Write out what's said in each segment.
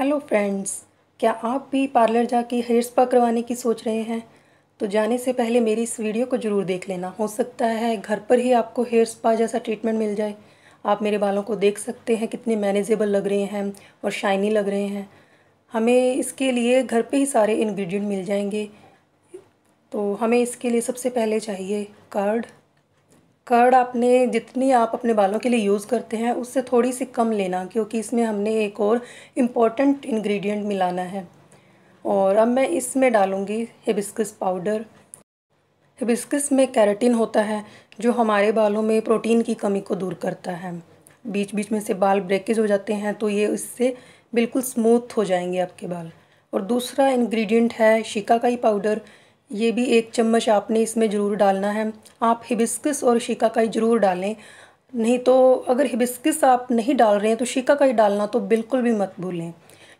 Hello friends क्या आप भी पार्लर जाके हेयर स्पा करवाने की सोच रहे हैं तो जाने से पहले मेरी इस वीडियो को ज़रूर देख लेना हो सकता है घर पर ही आपको हेयर स्पा जैसा ट्रीटमेंट मिल जाए आप मेरे बालों को देख सकते हैं कितने मैनेजेबल लग रहे हैं और शाइनी लग रहे हैं हमें इसके लिए घर पर ही सारे इन्ग्रीडियंट मिल जाएंगे तो हमें इसके लिए सबसे पहले चाहिए कार्ड कर्ड आपने जितनी आप अपने बालों के लिए यूज़ करते हैं उससे थोड़ी सी कम लेना क्योंकि इसमें हमने एक और इम्पॉर्टेंट इन्ग्रीडियंट मिलाना है और अब मैं इसमें डालूँगी हिबिस्किस पाउडर हिबिस्कस में कैरेटिन होता है जो हमारे बालों में प्रोटीन की कमी को दूर करता है बीच बीच में से बाल ब्रेकेज हो जाते हैं तो ये इससे बिल्कुल स्मूथ हो जाएंगे आपके बाल और दूसरा इन्ग्रीडियंट है शिका का ही पाउडर ये भी एक चम्मच आपने इसमें ज़रूर डालना है आप हिबिस्किस और शिकाकाई ज़रूर डालें नहीं तो अगर हिबिस्किस आप नहीं डाल रहे हैं तो शिकाकाई डालना तो बिल्कुल भी मत भूलें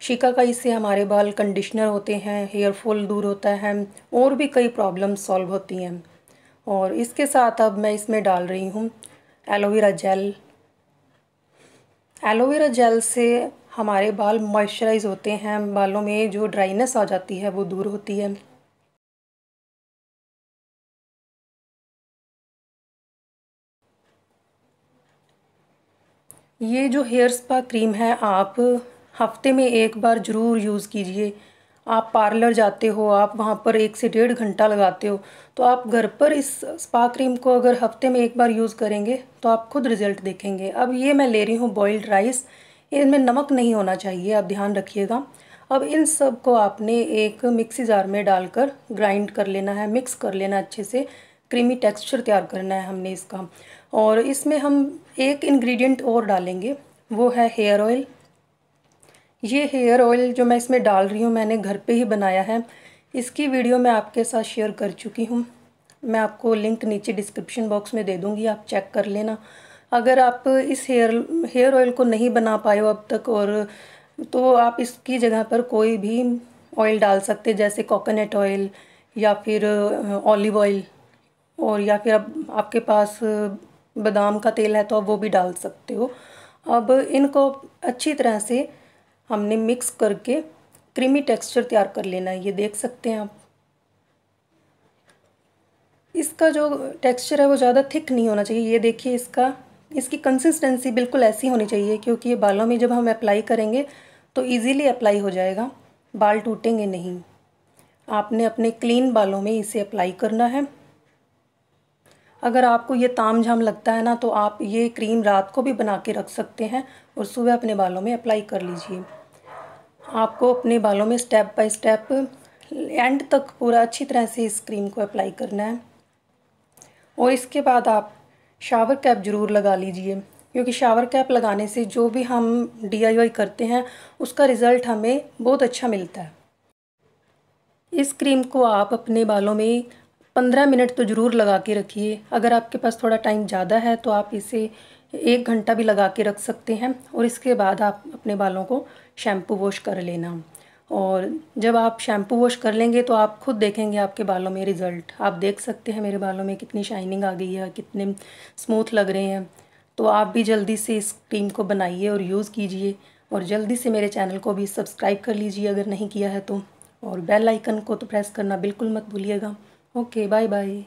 शिकाकाई से हमारे बाल कंडीशनर होते हैं हेयर फॉल दूर होता है और भी कई प्रॉब्लम सॉल्व होती हैं और इसके साथ अब मैं इसमें डाल रही हूँ एलोवेरा जेल एलोवेरा जेल से हमारे बाल मॉइस्चराइज होते हैं बालों में जो ड्राइनेस आ जाती है वो दूर होती है ये जो हेयर स्पा क्रीम है आप हफ्ते में एक बार ज़रूर यूज़ कीजिए आप पार्लर जाते हो आप वहाँ पर एक से डेढ़ घंटा लगाते हो तो आप घर पर इस स्पा क्रीम को अगर हफ्ते में एक बार यूज़ करेंगे तो आप खुद रिज़ल्ट देखेंगे अब ये मैं ले रही हूँ बॉइल्ड राइस इनमें नमक नहीं होना चाहिए आप ध्यान रखिएगा अब इन सब को आपने एक मिक्सी जार में डालकर ग्राइंड कर लेना है मिक्स कर लेना अच्छे से क्रीमी टेक्सचर तैयार करना है हमने इसका और इसमें हम एक इंग्रेडिएंट और डालेंगे वो है हेयर ऑयल ये हेयर ऑयल जो मैं इसमें डाल रही हूँ मैंने घर पे ही बनाया है इसकी वीडियो मैं आपके साथ शेयर कर चुकी हूँ मैं आपको लिंक नीचे डिस्क्रिप्शन बॉक्स में दे दूँगी आप चेक कर लेना अगर आप इस हेयर हेयर ऑयल को नहीं बना पाए हो अब तक और तो आप इसकी जगह पर कोई भी ऑयल डाल सकते जैसे कोकोनट ऑयल या फिर ऑलिव ऑयल और या फिर अब आपके पास बादाम का तेल है तो आप वो भी डाल सकते हो अब इनको अच्छी तरह से हमने मिक्स करके क्रीमी टेक्सचर तैयार कर लेना है ये देख सकते हैं आप इसका जो टेक्सचर है वो ज़्यादा थिक नहीं होना चाहिए ये देखिए इसका इसकी कंसिस्टेंसी बिल्कुल ऐसी होनी चाहिए क्योंकि ये बालों में जब हम अप्लाई करेंगे तो इजीली अप्लाई हो जाएगा बाल टूटेंगे नहीं आपने अपने क्लीन बालों में इसे अप्लाई करना है अगर आपको ये ताम झाम लगता है ना तो आप ये क्रीम रात को भी बना के रख सकते हैं और सुबह अपने बालों में अप्लाई कर लीजिए आपको अपने बालों में स्टेप बाय स्टेप एंड तक पूरा अच्छी तरह से इस क्रीम को अप्लाई करना है और इसके बाद आप शावर कैप ज़रूर लगा लीजिए क्योंकि शावर कैप लगाने से जो भी हम डी करते हैं उसका रिज़ल्ट हमें बहुत अच्छा मिलता है इस क्रीम को आप अपने बालों में पंद्रह मिनट तो ज़रूर लगा के रखिए अगर आपके पास थोड़ा टाइम ज़्यादा है तो आप इसे एक घंटा भी लगा के रख सकते हैं और इसके बाद आप अपने बालों को शैम्पू वॉश कर लेना और जब आप शैम्पू वॉश कर लेंगे तो आप खुद देखेंगे आपके बालों में रिज़ल्ट आप देख सकते हैं मेरे बालों में कितनी शाइनिंग आ गई है कितने स्मूथ लग रहे हैं तो आप भी जल्दी से इस क्रीम को बनाइए और यूज़ कीजिए और जल्दी से मेरे चैनल को भी सब्सक्राइब कर लीजिए अगर नहीं किया है तो और बेल आइकन को तो प्रेस करना बिल्कुल मत भूलिएगा Okay, bye-bye.